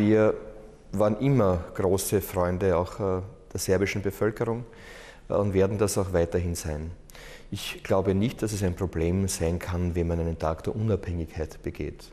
Wir waren immer große Freunde auch äh, der serbischen Bevölkerung äh, und werden das auch weiterhin sein. Ich glaube nicht, dass es ein Problem sein kann, wenn man einen Tag der Unabhängigkeit begeht.